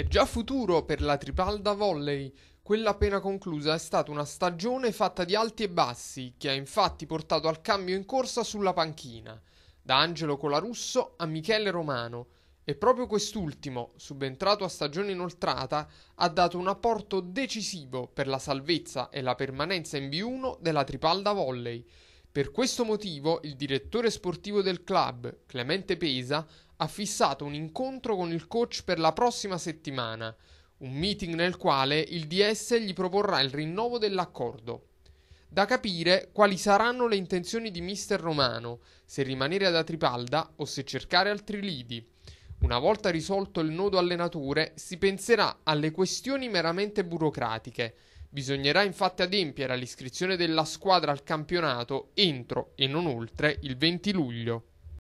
È già futuro per la Tripalda Volley. Quella appena conclusa è stata una stagione fatta di alti e bassi, che ha infatti portato al cambio in corsa sulla panchina, da Angelo Colarusso a Michele Romano. E proprio quest'ultimo, subentrato a stagione inoltrata, ha dato un apporto decisivo per la salvezza e la permanenza in B1 della Tripalda Volley. Per questo motivo il direttore sportivo del club, Clemente Pesa, ha fissato un incontro con il coach per la prossima settimana, un meeting nel quale il DS gli proporrà il rinnovo dell'accordo. Da capire quali saranno le intenzioni di mister Romano, se rimanere ad Atripalda o se cercare altri lidi. Una volta risolto il nodo allenature, si penserà alle questioni meramente burocratiche. Bisognerà infatti adempiere all'iscrizione della squadra al campionato entro e non oltre il 20 luglio.